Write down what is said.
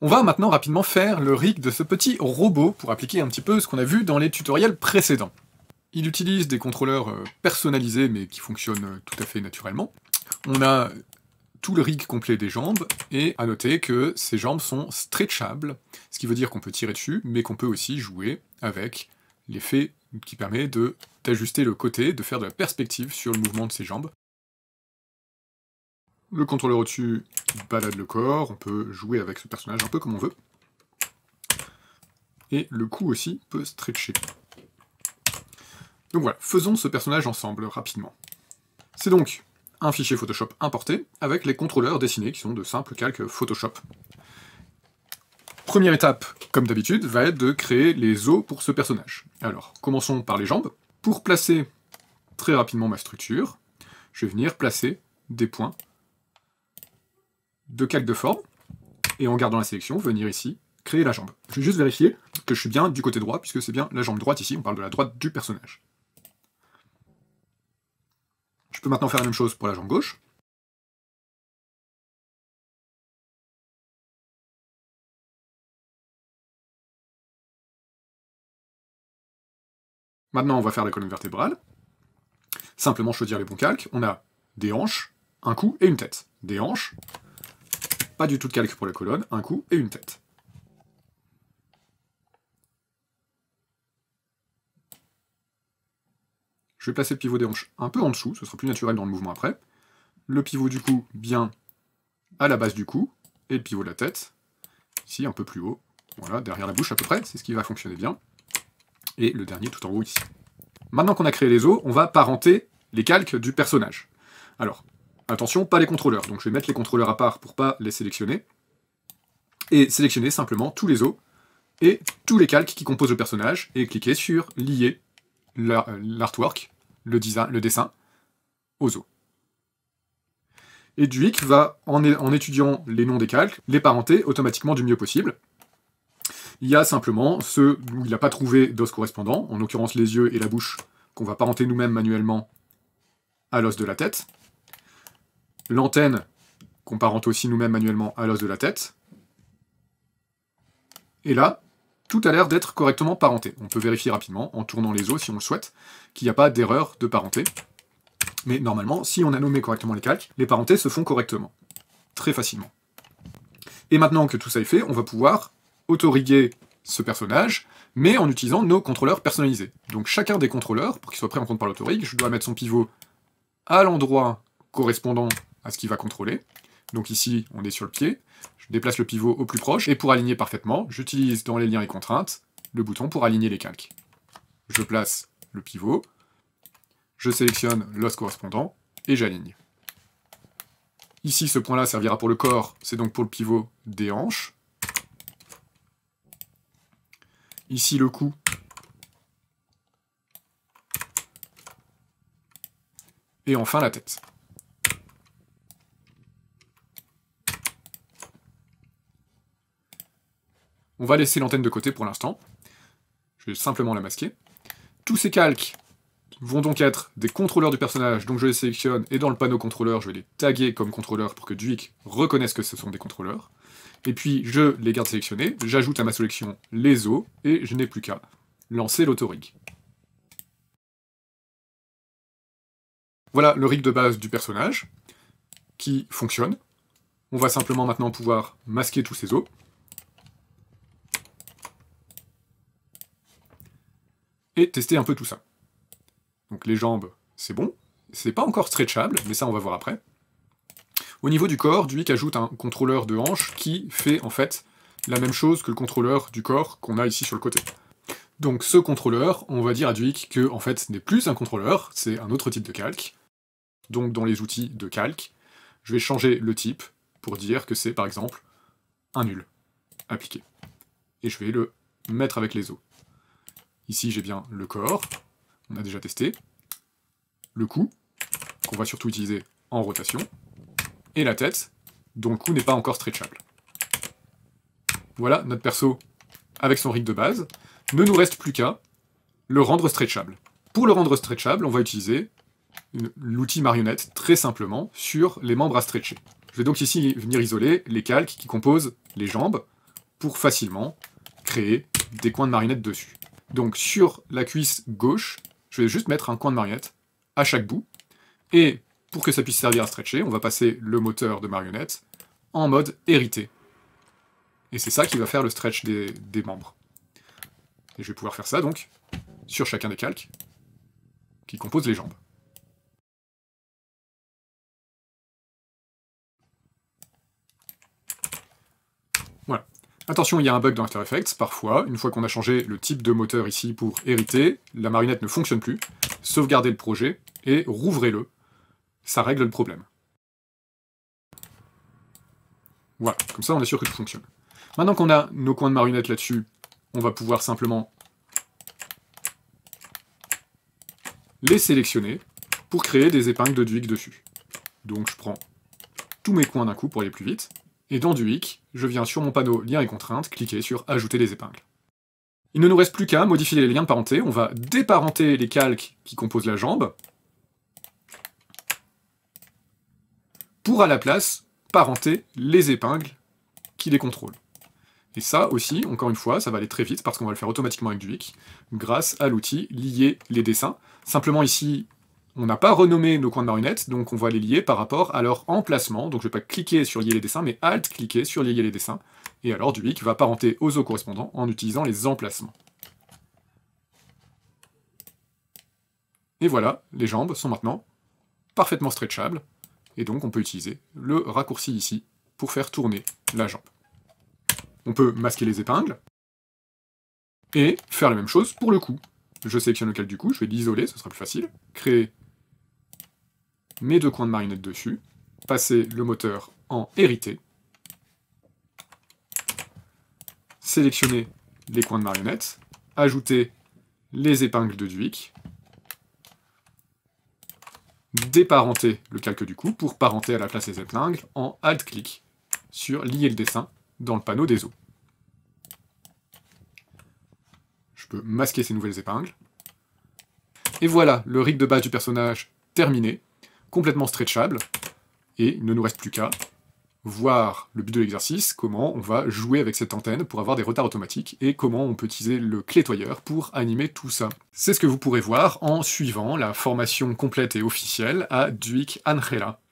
On va maintenant rapidement faire le rig de ce petit robot pour appliquer un petit peu ce qu'on a vu dans les tutoriels précédents. Il utilise des contrôleurs euh, personnalisés mais qui fonctionnent euh, tout à fait naturellement. On a tout le rig complet des jambes, et à noter que ces jambes sont stretchables, ce qui veut dire qu'on peut tirer dessus, mais qu'on peut aussi jouer avec l'effet qui permet d'ajuster le côté, de faire de la perspective sur le mouvement de ses jambes, le contrôleur au-dessus balade le corps, on peut jouer avec ce personnage un peu comme on veut. Et le cou aussi peut stretcher. Donc voilà, faisons ce personnage ensemble rapidement. C'est donc un fichier Photoshop importé avec les contrôleurs dessinés qui sont de simples calques Photoshop. Première étape, comme d'habitude, va être de créer les os pour ce personnage. Alors, commençons par les jambes. Pour placer très rapidement ma structure, je vais venir placer des points de calque de forme, et en gardant la sélection, venir ici, créer la jambe. Je vais juste vérifier que je suis bien du côté droit, puisque c'est bien la jambe droite ici, on parle de la droite du personnage. Je peux maintenant faire la même chose pour la jambe gauche. Maintenant, on va faire la colonne vertébrale. Simplement choisir les bons calques. On a des hanches, un cou et une tête. Des hanches, pas du tout de calque pour la colonne, un cou et une tête. Je vais placer le pivot des hanches un peu en dessous, ce sera plus naturel dans le mouvement après. Le pivot du cou bien à la base du cou, et le pivot de la tête, ici un peu plus haut, voilà, derrière la bouche à peu près, c'est ce qui va fonctionner bien. Et le dernier tout en haut ici. Maintenant qu'on a créé les os, on va parenter les calques du personnage. Alors, Attention, pas les contrôleurs. Donc je vais mettre les contrôleurs à part pour pas les sélectionner. Et sélectionner simplement tous les os et tous les calques qui composent le personnage. Et cliquer sur lier euh, l'artwork, le, le dessin, aux os. Et Duik va, en, en étudiant les noms des calques, les parenter automatiquement du mieux possible. Il y a simplement ceux où il n'a pas trouvé d'os correspondant, en l'occurrence les yeux et la bouche, qu'on va parenter nous-mêmes manuellement à l'os de la tête l'antenne, parente aussi nous-mêmes manuellement à l'os de la tête. Et là, tout a l'air d'être correctement parenté. On peut vérifier rapidement, en tournant les os si on le souhaite, qu'il n'y a pas d'erreur de parenté. Mais normalement, si on a nommé correctement les calques, les parentés se font correctement. Très facilement. Et maintenant que tout ça est fait, on va pouvoir autoriguer ce personnage, mais en utilisant nos contrôleurs personnalisés. Donc chacun des contrôleurs, pour qu'il soit prêt en compte par l'autorig, je dois mettre son pivot à l'endroit correspondant à ce qu'il va contrôler. Donc ici, on est sur le pied, je déplace le pivot au plus proche, et pour aligner parfaitement, j'utilise dans les liens et contraintes le bouton pour aligner les calques. Je place le pivot, je sélectionne l'os correspondant, et j'aligne. Ici, ce point-là servira pour le corps, c'est donc pour le pivot des hanches. Ici, le cou. Et enfin, la tête. On va laisser l'antenne de côté pour l'instant. Je vais simplement la masquer. Tous ces calques vont donc être des contrôleurs du personnage, donc je les sélectionne, et dans le panneau contrôleur, je vais les taguer comme contrôleurs pour que Duik reconnaisse que ce sont des contrôleurs. Et puis, je les garde sélectionnés, j'ajoute à ma sélection les os, et je n'ai plus qu'à lancer l'autorig. Voilà le rig de base du personnage, qui fonctionne. On va simplement maintenant pouvoir masquer tous ces os. et tester un peu tout ça. Donc les jambes, c'est bon. C'est pas encore stretchable, mais ça on va voir après. Au niveau du corps, Duik ajoute un contrôleur de hanche qui fait en fait la même chose que le contrôleur du corps qu'on a ici sur le côté. Donc ce contrôleur, on va dire à Duik que en fait ce n'est plus un contrôleur, c'est un autre type de calque. Donc dans les outils de calque, je vais changer le type pour dire que c'est par exemple un nul appliqué. Et je vais le mettre avec les os. Ici, j'ai bien le corps, on a déjà testé, le cou, qu'on va surtout utiliser en rotation, et la tête, dont le cou n'est pas encore stretchable. Voilà notre perso avec son rig de base. Ne nous reste plus qu'à le rendre stretchable. Pour le rendre stretchable, on va utiliser l'outil marionnette, très simplement, sur les membres à stretcher. Je vais donc ici venir isoler les calques qui composent les jambes pour facilement créer des coins de marionnette dessus. Donc sur la cuisse gauche, je vais juste mettre un coin de marionnette à chaque bout. Et pour que ça puisse servir à stretcher, on va passer le moteur de marionnette en mode hérité. Et c'est ça qui va faire le stretch des, des, membres. Et je vais pouvoir faire ça donc sur chacun des calques qui composent les jambes. Attention, il y a un bug dans After Effects, parfois, une fois qu'on a changé le type de moteur ici pour hériter, la marionnette ne fonctionne plus, sauvegardez le projet et rouvrez-le. Ça règle le problème. Voilà, comme ça on est sûr que tout fonctionne. Maintenant qu'on a nos coins de marionnette là-dessus, on va pouvoir simplement les sélectionner pour créer des épingles de duic dessus. Donc je prends tous mes coins d'un coup pour aller plus vite. Et dans Duic, je viens sur mon panneau Liens et contraintes, cliquer sur Ajouter des épingles. Il ne nous reste plus qu'à modifier les liens de parenté. On va déparenter les calques qui composent la jambe pour à la place parenter les épingles qui les contrôlent. Et ça aussi, encore une fois, ça va aller très vite parce qu'on va le faire automatiquement avec du grâce à l'outil lier les dessins. Simplement ici, on n'a pas renommé nos coins de marionnettes, donc on va les lier par rapport à leur emplacement. Donc je ne vais pas cliquer sur lier les dessins, mais alt cliquer sur lier les dessins. Et alors Dubik va parenter aux os correspondants en utilisant les emplacements. Et voilà, les jambes sont maintenant parfaitement stretchables, et donc on peut utiliser le raccourci ici pour faire tourner la jambe. On peut masquer les épingles, et faire la même chose pour le cou. Je sélectionne lequel du cou, je vais l'isoler, ce sera plus facile, créer mes deux coins de marionnette dessus, passer le moteur en hérité, sélectionner les coins de marionnette, ajouter les épingles de Duic, déparenter le calque du coup pour parenter à la place des épingles en Alt-clic sur lier le dessin dans le panneau des os. Je peux masquer ces nouvelles épingles. Et voilà, le rig de base du personnage terminé complètement stretchable, et il ne nous reste plus qu'à voir le but de l'exercice, comment on va jouer avec cette antenne pour avoir des retards automatiques et comment on peut utiliser le clétoyeur pour animer tout ça. C'est ce que vous pourrez voir en suivant la formation complète et officielle à Duic Angela.